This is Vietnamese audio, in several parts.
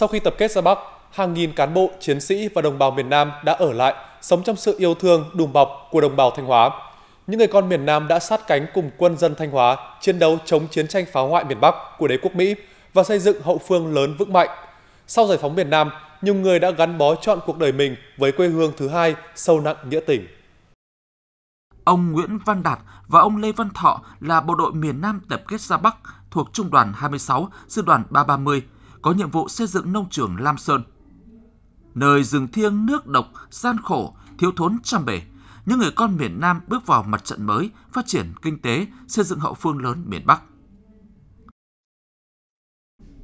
Sau khi tập kết ra Bắc, hàng nghìn cán bộ, chiến sĩ và đồng bào miền Nam đã ở lại, sống trong sự yêu thương, đùm bọc của đồng bào Thanh Hóa. Những người con miền Nam đã sát cánh cùng quân dân Thanh Hóa chiến đấu chống chiến tranh phá hoại miền Bắc của đế quốc Mỹ và xây dựng hậu phương lớn vững mạnh. Sau giải phóng miền Nam, nhiều người đã gắn bó chọn cuộc đời mình với quê hương thứ hai sâu nặng nghĩa tình. Ông Nguyễn Văn Đạt và ông Lê Văn Thọ là bộ đội miền Nam tập kết ra Bắc thuộc Trung đoàn 26, Sư đoàn 330, có nhiệm vụ xây dựng nông trường Lam Sơn. Nơi rừng thiêng nước độc, gian khổ, thiếu thốn trăm bể, những người con miền Nam bước vào mặt trận mới, phát triển kinh tế, xây dựng hậu phương lớn miền Bắc.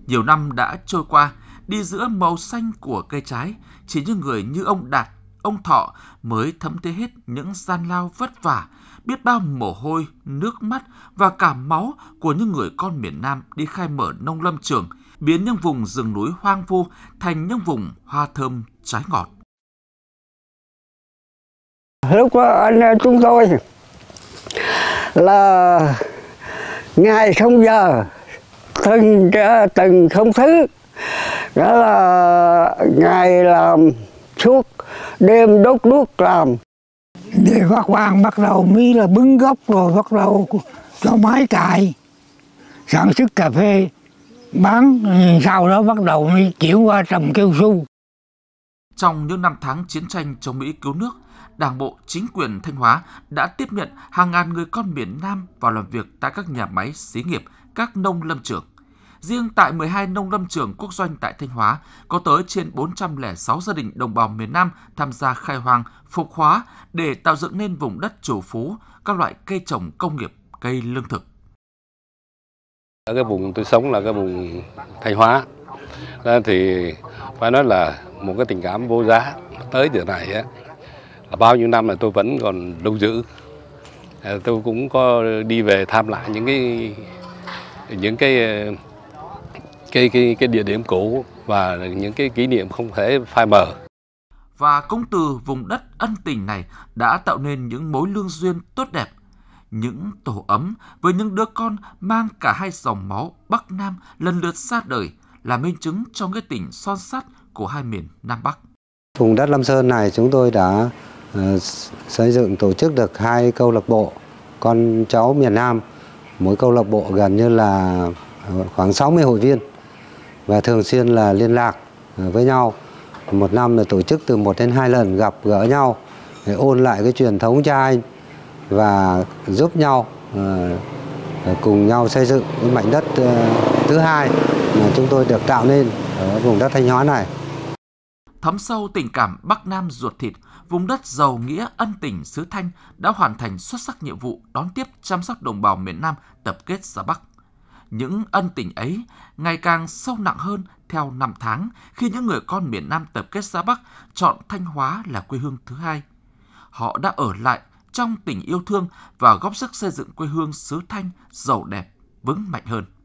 Nhiều năm đã trôi qua, đi giữa màu xanh của cây trái, chỉ những người như ông Đạt, ông Thọ mới thấm thế hết những gian lao vất vả, biết bao mồ hôi, nước mắt và cả máu của những người con miền Nam đi khai mở nông lâm trường, biến những vùng rừng núi hoang vu thành những vùng hoa thơm trái ngọt. Lúc anh à, chúng tôi là ngày không giờ từng à, từng không thứ đó là ngày làm suốt đêm đốt đuốc làm để phát hoàng bắt đầu mi là bứng gốc rồi bắt đầu cho máy cài sản xuất cà phê bán ừ, sau đó bắt đầu mới chuyển qua trồng cao su. Trong những năm tháng chiến tranh chống Mỹ cứu nước, Đảng bộ chính quyền Thanh Hóa đã tiếp nhận hàng ngàn người con miền Nam vào làm việc tại các nhà máy xí nghiệp, các nông lâm trường. Riêng tại 12 nông lâm trường quốc doanh tại Thanh Hóa, có tới trên 406 gia đình đồng bào miền Nam tham gia khai hoang, phục hóa để tạo dựng nên vùng đất chủ phú, các loại cây trồng công nghiệp, cây lương thực. Ở cái vùng tôi sống là cái vùng Thanh Hóa, đó thì phải nói là một cái tình cảm vô giá. Tới giờ này á, là bao nhiêu năm là tôi vẫn còn lưu giữ. À, tôi cũng có đi về thăm lại những cái những cái cái cái cái địa điểm cũ và những cái kỷ niệm không thể phai mờ. Và cũng từ vùng đất ân tình này đã tạo nên những mối lương duyên tốt đẹp những tổ ấm với những đứa con mang cả hai dòng máu Bắc Nam lần lượt ra đời là minh chứng cho cái tình son sắt của hai miền Nam Bắc. Vùng đất Lâm Sơn này chúng tôi đã uh, xây dựng tổ chức được hai câu lạc bộ con cháu miền Nam. Mỗi câu lạc bộ gần như là ờ, khoảng 60 hội viên và thường xuyên là liên lạc ờ, với nhau. Một năm là tổ chức từ một đến hai lần gặp gỡ nhau để ôn lại cái truyền thống cha anh và giúp nhau ờ, cùng nhau xây dựng cái mảnh đất ờ, thứ hai mà chúng tôi được tạo nên ở vùng đất Thanh Hóa này. Thấm sâu tình cảm Bắc Nam ruột thịt, vùng đất giàu nghĩa ân tình xứ Thanh đã hoàn thành xuất sắc nhiệm vụ đón tiếp chăm sóc đồng bào miền Nam tập kết ra Bắc. Những ân tình ấy ngày càng sâu nặng hơn theo năm tháng khi những người con miền Nam tập kết ra Bắc chọn Thanh Hóa là quê hương thứ hai. Họ đã ở lại trong tình yêu thương và góp sức xây dựng quê hương xứ Thanh giàu đẹp, vững mạnh hơn.